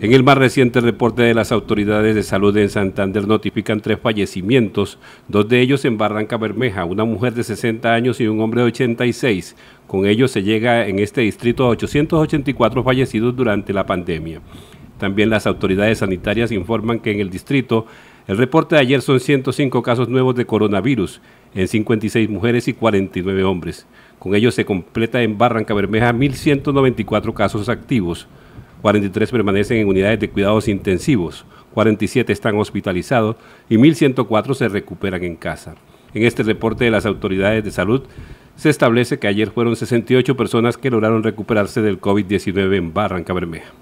En el más reciente reporte de las autoridades de salud en Santander notifican tres fallecimientos, dos de ellos en Barranca Bermeja, una mujer de 60 años y un hombre de 86. Con ello se llega en este distrito a 884 fallecidos durante la pandemia. También las autoridades sanitarias informan que en el distrito el reporte de ayer son 105 casos nuevos de coronavirus en 56 mujeres y 49 hombres. Con ello se completa en Barranca Bermeja 1.194 casos activos. 43 permanecen en unidades de cuidados intensivos, 47 están hospitalizados y 1.104 se recuperan en casa. En este reporte de las autoridades de salud se establece que ayer fueron 68 personas que lograron recuperarse del COVID-19 en Barranca Bermeja.